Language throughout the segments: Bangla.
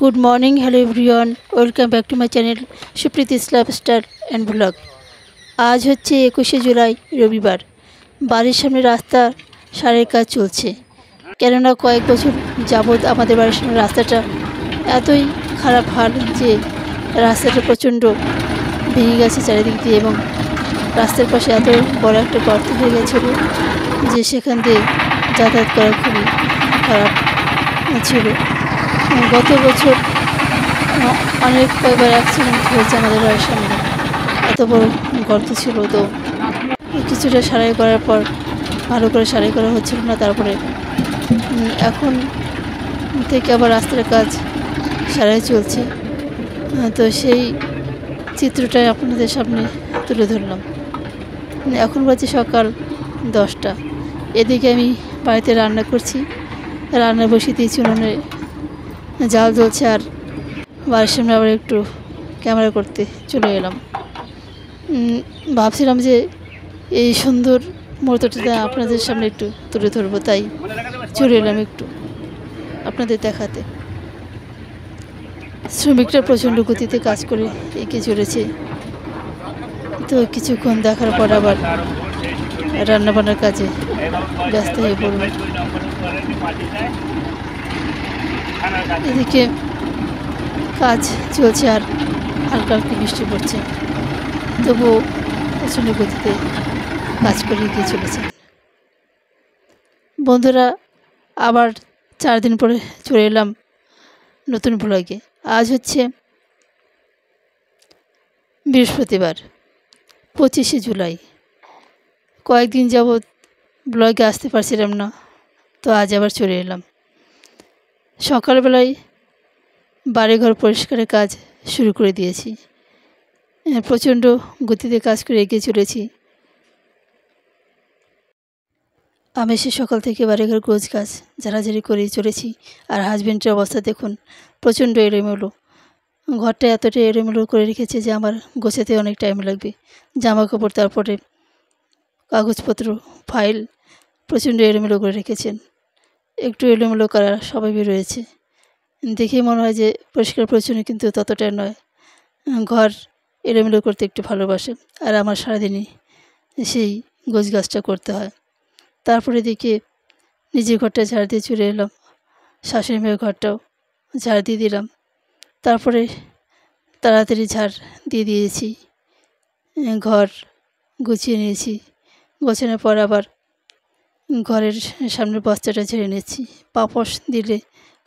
good morning hello everyone welcome back to my channel Supreet Islam star and blog আজ হচ্ছে একুশে জুলাই রবিবার বাড়ির সামনে রাস্তা সারের কাজ চলছে কেননা কয়েক বছর যাবৎ আমাদের বাড়ির সামনে রাস্তাটা এতই খারাপ হাল যে রাস্তাটা প্রচণ্ড ভেঙে গেছে চারিদিক দিয়ে এবং রাস্তার পাশে এত বড় একটা গর্ত হয়ে গেছিল যে সেখান দিয়ে যাতায়াত করা খুবই খারাপ ছিল হ্যাঁ, গত বছর অনেক কয়েকবার অ্যাক্সিডেন্ট হয়েছে আমাদের বাড়ির সামনে এত বড় গর্ত ছিল তো কিছুটা সারাই করার পর ভালো করে সারাই করা হচ্ছিল না তারপরে এখন থেকে আবার রাস্তার কাজ সারাই চলছে তো সেই চিত্রটাই আপনাদের সামনে তুলে ধরলাম এখন বলছি সকাল দশটা এদিকে আমি বাড়িতে রান্না করছি রান্না বসিয়ে দিয়েছি উনুনে জাল জ্বলছে আর বাড়ির সামনে আবার একটু ক্যামেরা করতে চলে এলাম ভাবছিলাম যে এই সুন্দর মুহূর্তটিতে আপনাদের সামনে একটু তুলে ধরবো তাই চলে এলাম একটু আপনাদের দেখাতে শ্রমিকরা প্রচণ্ড গতিতে কাজ করে এঁকে চলেছে তো কিছুক্ষণ দেখার পর আবার রান্নাবান্নার কাজে ব্যস্ত হয়ে পড়ব এদিকে কাজ চলছে আর হালকা হালকা বৃষ্টি পড়ছে তবুও প্রচণ্ড গতিতে কাজ করে এগিয়ে চলেছে বন্ধুরা আবার চার দিন পরে চলে এলাম নতুন ব্লগে আজ হচ্ছে বৃহস্পতিবার পঁচিশে জুলাই কয়েকদিন যাবৎ ব্লগে আসতে পারছিলাম না তো আজ আবার চলে এলাম সকালবেলায় বাড়িঘর পরিষ্কারের কাজ শুরু করে দিয়েছি হ্যাঁ, প্রচণ্ড গতিতে কাজ করে এগিয়ে চলেছি আমি সে সকাল থেকে বাড়িঘর গোজ কাজ ঝাড়াঝাড়ি করে চলেছি আর হাজব্যান্ডের অবস্থা দেখুন প্রচণ্ড এলোমেলো ঘরটা এতটা এলোমেলো করে রেখেছে যে আমার গোছাতে অনেক টাইম লাগবে জামা কাপড় তারপরে কাগজপত্র ফাইল প্রচণ্ড এলোমেলো করে রেখেছেন একটু এলোমেলো করা স্বভাবই রয়েছে দেখেই মনে হয় যে পরিষ্কার পরিচ্ছন্ন কিন্তু ততটাই নয় ঘর এলোমেলো করতে একটু ভালোবাসে আর আমার সারাদিনই সেই গোছ গাছটা করতে হয় তারপরে দেখি নিজের ঘরটা ঝাড় দিয়ে চলে এলাম শাশুড়ি মেয়ের ঘরটাও ঝাড় দিয়ে দিলাম তারপরে তাড়াতাড়ি ঝাড় দিয়ে দিয়েছি ঘর গুছিয়ে নিয়েছি গোছানোর পর আবার ঘরের সামনের বস্তাটা ঝেড়ে নিচ্ছি পাপস দিলে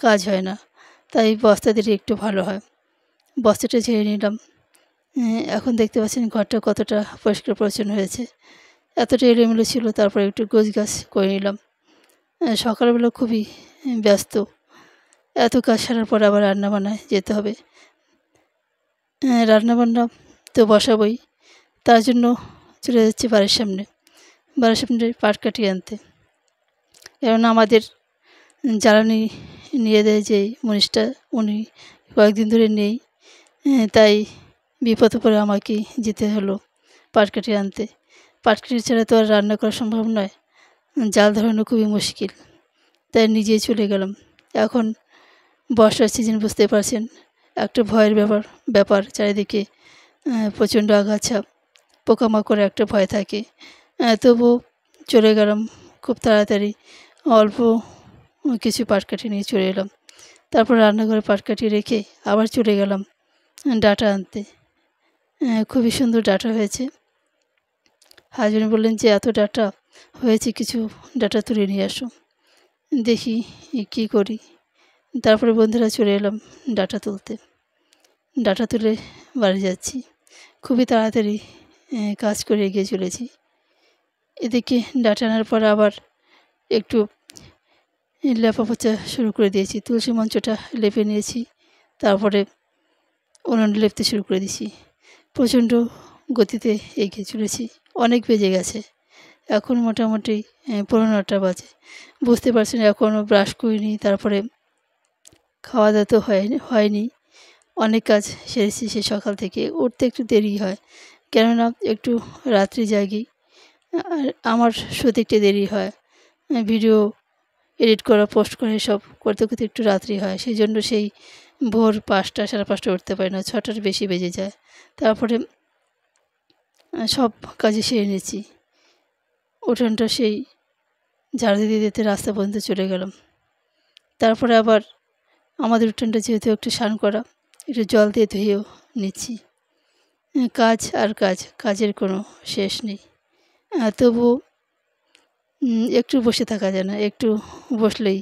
কাজ হয় না তাই বস্তা দিলে একটু ভালো হয় বস্তাটা ঝেড়ে নিলাম হ্যাঁ, এখন দেখতে পাচ্ছেন ঘরটা কতটা পরিষ্কার পরিচ্ছন্ন হয়েছে এতটা এলোমেলো ছিল তারপরে একটু গোছ গাছ করে নিলাম সকালবেলা খুবই ব্যস্ত এত কাজ সারার পর আবার রান্না বান্নায় যেতে হবে হ্যাঁ, রান্না বান্না তো বসাবই তার জন্য চলে যাচ্ছি বাড়ির সামনে বাড়ির সামনে পাট কাটিয়ে আনতে কেননা আমাদের জ্বালানি নিয়ে দেয় যে মনীষটা উনি কয়েকদিন ধরে নেই হ্যাঁ, তাই বিপদে পরে আমাকে যেতে হলো পাটকাঠি আনতে পাটকাঠি ছাড়া তো আর রান্না করা সম্ভব নয় জাল ধরানো খুবই মুশকিল তাই নিজে চলে গেলাম এখন বর্ষার সিজন বুঝতে পারছেন একটা ভয়ের ব্যাপার ব্যাপার চারিদিকে প্রচণ্ড আগাছা পোকামাকড়ের একটা ভয় থাকে তবু চলে গেলাম খুব তাড়াতাড়ি অল্প কিছু পাটকাঠি নিয়ে চলে এলাম তারপর রান্নাঘরে পাটকাঠি রেখে আবার চলে গেলাম ডাটা আনতে খুবই সুন্দর ডাটা হয়েছে হাজবেন্ড বললেন যে এত ডাটা হয়েছে কিছু ডাটা তুলে নিয়ে আসো দেখি কি করি তারপরে বন্ধুরা চলে এলাম ডাটা তুলতে ডাটা তুলে বাড়ি যাচ্ছি খুবই তাড়াতাড়ি কাজ করে এগিয়ে চলেছি এদিকে ডাটা আনার পর আবার একটু লেপা পচা শুরু করে দিয়েছি তুলসী মঞ্চটা লেপে নিয়েছি তারপরে উনুন লেপতে শুরু করে দিয়েছি প্রচণ্ড গতিতে এগিয়ে চলেছি অনেক বেজে গেছে এখন মোটামুটি পনেরো নটা বাজে বুঝতে পারছেন এখনও ব্রাশ করিনি তারপরে খাওয়া দাওয়া তো হয়নি অনেক কাজ সেরেছি সে সকাল থেকে উঠতে একটু দেরি হয় কেননা একটু রাত্রি জাগি আর আমার শুতে একটু দেরি হয় ভিডিও মানে এডিট করা পোস্ট করে সব করতে করতে একটু রাত্রি হয় সেই জন্য সেই ভোর পাঁচটা সাড়ে পাঁচটা উঠতে পারি না ছটার বেশি বেজে যায় তারপরে সব কাজে সেরে নিয়েছি উঠোনটা সেই ঝাড় দিতে দিতে রাস্তা পর্যন্ত চলে গেলাম তারপরে আবার আমাদের উঠোনটা যেহেতু একটু স্নান করা একটু জল দিয়ে ধুয়েও নিচ্ছি কাজ আর কাজ কাজের কোনো শেষ নেই তবুও একটু বসে থাকা যায় না একটু বসলেই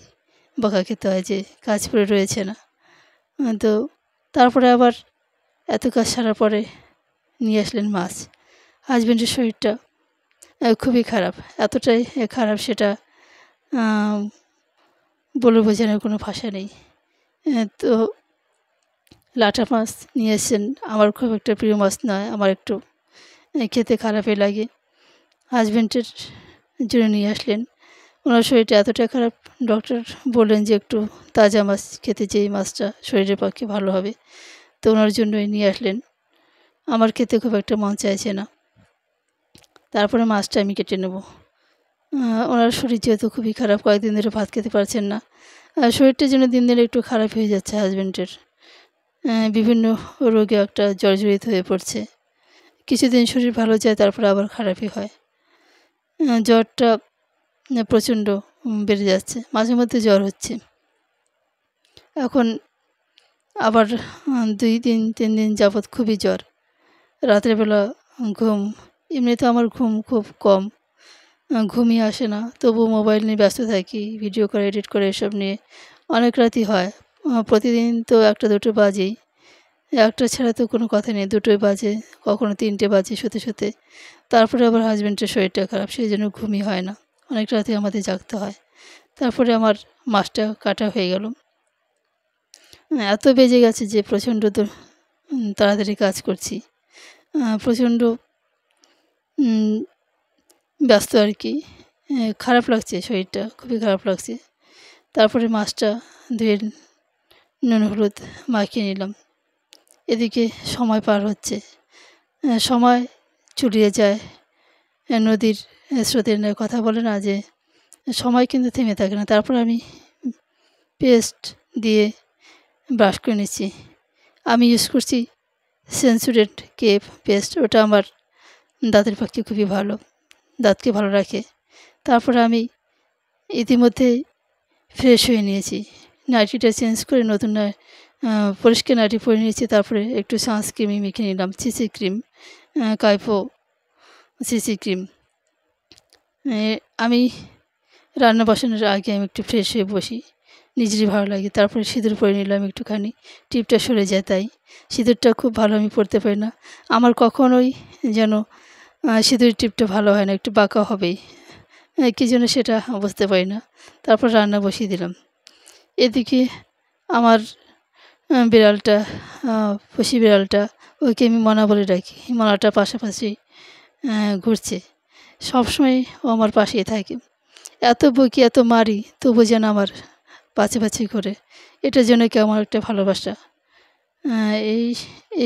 বকা খেতে হয় যে কাজ পড়ে রয়েছে না তো তারপরে আবার এত কাজ সারার পরে নিয়ে আসলেন মাছ হাজব্যান্ডের শরীরটা খুবই খারাপ এতটাই খারাপ সেটা বলে বোঝানোর কোনো ভাষা নেই তো লাটা মাছ নিয়ে আসছেন আমার খুব একটা প্রিয় মাছ নয় আমার একটু খেতে খারাপই লাগে হাজব্যান্ডের জুড়ে নিয়ে আসলেন ওনার শরীরটা এতটা খারাপ ডক্টর বললেন যে একটু তাজা মাছ খেতে যেই মাছটা শরীরের পক্ষে ভালো হবে তো ওনার জন্যই নিয়ে আসলেন আমার খেতে খুব একটা মন চাইছে না তারপরে মাছটা আমি কেটে নেব ওনার শরীর যেহেতু খুবই খারাপ কয়েকদিন ধরে ভাত খেতে পারছেন না শরীরটা যেন দিন দিন একটু খারাপ হয়ে যাচ্ছে হাজব্যান্ডের বিভিন্ন রোগে একটা জর্জরিত হয়ে পড়ছে কিছুদিন শরীর ভালো যায় তারপর আবার খারাপই হয় জ্বরটা প্রচণ্ড বেড়ে যাচ্ছে মাঝে মধ্যে জ্বর হচ্ছে এখন আবার দুই দিন তিন দিন যাবৎ খুবই জ্বর রাত্রেবেলা ঘুম এমনিতে আমার ঘুম খুব কম ঘুমই আসে না তবু মোবাইল নিয়ে ব্যস্ত থাকি ভিডিও করে এডিট করে এসব নিয়ে অনেক রাতই হয় প্রতিদিন তো একটা দুটো বাজেই একটা ছাড়া তো কোনো কথা নেই দুটোই বাজে কখনো তিনটে বাজে শুতে শুতে তারপরে আবার হাজব্যান্ডের শরীরটা খারাপ সেই জন্য ঘুমই হয় না অনেক রাতে আমাদের জাগতে হয় তারপরে আমার মাছটা কাটা হয়ে গেল হ্যাঁ, এত বেজে গেছে যে প্রচণ্ড তাড়াতাড়ি কাজ করছি প্রচণ্ড ব্যস্ত আর কি খারাপ লাগছে শরীরটা খুবই খারাপ লাগছে তারপরে মাছটা ধুয়ে নুন হলুদ মাখিয়ে নিলাম এদিকে সময় পার হচ্ছে সময় চুরিয়ে যায় নদীর স্রোতের কথা বলে না যে সময় কিন্তু থেমে থাকে না তারপর আমি পেস্ট দিয়ে ব্রাশ করে নিচ্ছি আমি ইউজ করছি সেন্সুরেট কেপ পেস্ট ওটা আমার দাঁতের পক্ষে খুবই ভালো দাঁতকে ভালো রাখে তারপরে আমি ইতিমধ্যে ফ্রেশ হয়ে নিয়েছি নাইটিটা চেঞ্জ করে নতুন পরিষ্কার নাটি পরে নিয়েছি তারপরে একটু সানস্ক্রিমই মেখে নিলাম সিসি ক্রিম কাইফো সিসি ক্রিম আমি রান্না বসানোর আগে আমি একটু ফ্রেশ হয়ে বসি নিজেরই ভালো লাগে তারপরে সিঁদুর পরে নিলাম একটুখানি টিপটা সরে যায় তাই সিঁদুরটা খুব ভালো আমি পরতে পারি না আমার কখনোই যেন সিঁদুর টিপটা ভালো হয় না একটু বাঁকা হবেই কী জন্য সেটা বুঝতে পারি না তারপর রান্না বসিয়ে দিলাম এদিকে আমার বিড়ালটা পুষি বিড়ালটা ওকে আমি মনা বলে ডাকি মনাটা পাশাপাশি ঘুরছে সবসময় ও আমার পাশেই থাকে এত বকি এত মারি তবু যেন আমার পাছে পাছে করে এটার জন্য কি আমার একটা ভালোবাসা এই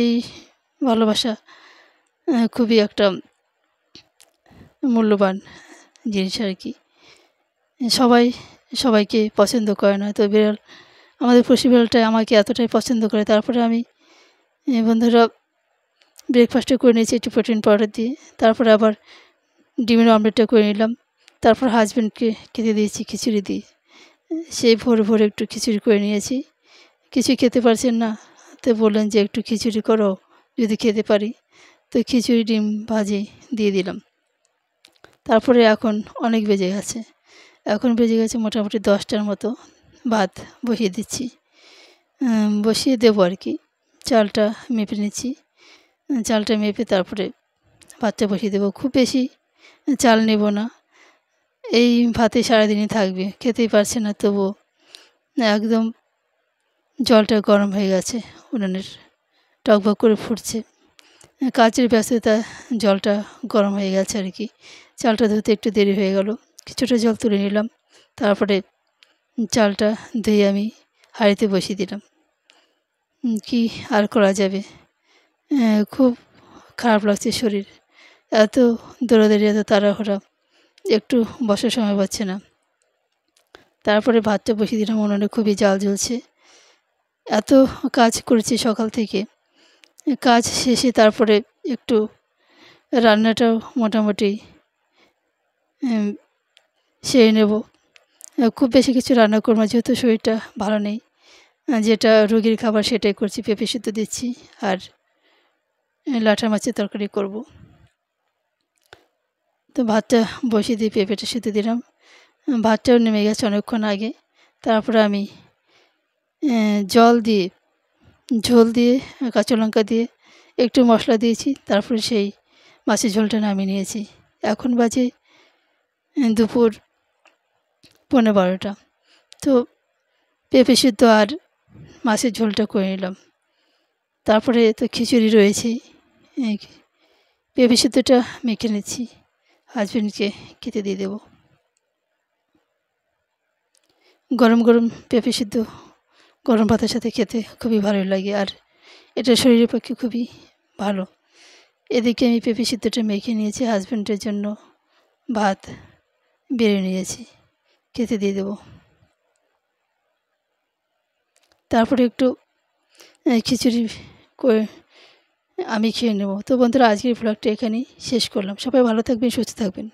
এই ভালোবাসা খুবই একটা মূল্যবান জিনিস আর কি সবাই সবাইকে পছন্দ করে না তো বিড়াল আমাদের পশিবেলটা আমাকে এতটাই পছন্দ করে তারপরে আমি বন্ধুরা ব্রেকফাস্টটা করে নিয়েছি একটু প্রোটিন পাউডার দিয়ে তারপরে আবার ডিমের অমলেটটা করে নিলাম তারপর হাজব্যান্ডকে খেতে দিয়েছি খিচুড়ি দিয়ে সেই ভোরে ভোরে একটু খিচুড়ি করে নিয়েছি কিছু খেতে পারছেন না তো বললেন যে একটু খিচুড়ি করো যদি খেতে পারি তো খিচুড়ি ডিম ভাজি দিয়ে দিলাম তারপরে এখন অনেক বেজে গেছে এখন বেজে গেছে মোটামুটি দশটার মতো ভাত বসিয়ে দিচ্ছি বসিয়ে দেবো আর কি চালটা মেপে নিচ্ছি চালটা মেপে তারপরে ভাতটা বসিয়ে দেবো খুব বেশি চাল নেব না এই ভাতে সারাদিনই থাকবে খেতেই পারছে না তবু একদম জলটা গরম হয়ে গেছে উনুনের টকবক করে ফুটছে কাচের ব্যস্ততা জলটা গরম হয়ে গেছে আর কি চালটা ধুতে একটু দেরি হয়ে গেল কিছুটা জল তুলে নিলাম তারপরে চালটা ধুয়ে আমি হাঁড়িতে বসিয়ে দিলাম কি আর করা যাবে খুব খারাপ লাগছে শরীর এত দৌড়াদৌড়ি এত তাড়াহড়া একটু বসার সময় পাচ্ছে না তারপরে ভাতটা বসিয়ে দিলাম উনুনে খুবই জাল জ্বলছে এত কাজ করেছি সকাল থেকে কাজ শেষে তারপরে একটু রান্নাটাও মোটামুটি সেরে নেবো খুব বেশি কিছু রান্না করবো যেহেতু শরীরটা ভালো নেই যেটা রুগীর খাবার সেটাই করছি পেঁপে সিদ্ধ দিচ্ছি আর লাঠা মাছের তরকারি করব তো ভাতটা বসিয়ে দিয়ে পেঁপেটা সিদ্ধ দিলাম ভাতটাও নেমে গেছে অনেকক্ষণ আগে তারপরে আমি জল দিয়ে ঝোল দিয়ে কাঁচা লঙ্কা দিয়ে একটু মশলা দিয়েছি তারপরে সেই মাছের ঝোলটা নামিয়ে নিয়েছি এখন বাজে দুপুর পনেরো বারোটা তো পেঁপে সিদ্ধ আর মাছের ঝোলটা করে নিলাম তারপরে তো খিচুড়ি রয়েছে পেঁপে সিদ্ধটা মেখে নিচ্ছি হাজব্যান্ডকে খেতে দিয়ে দেব গরম গরম পেঁপে সিদ্ধ গরম ভাতের সাথে খেতে খুবই ভালো লাগে আর এটা শরীরের পক্ষে খুবই ভালো এদিকে আমি পেঁপে সিদ্ধটা মেখে নিয়েছি হাজব্যান্ডের জন্য ভাত বেড়ে নিয়েছি খেতে দিয়ে দেব তারপরে একটু খিচুড়ি করে আমি খেয়ে নেব তো বন্ধুরা আজকের ভ্লগটা এখানেই শেষ করলাম সবাই ভালো থাকবেন সুস্থ থাকবেন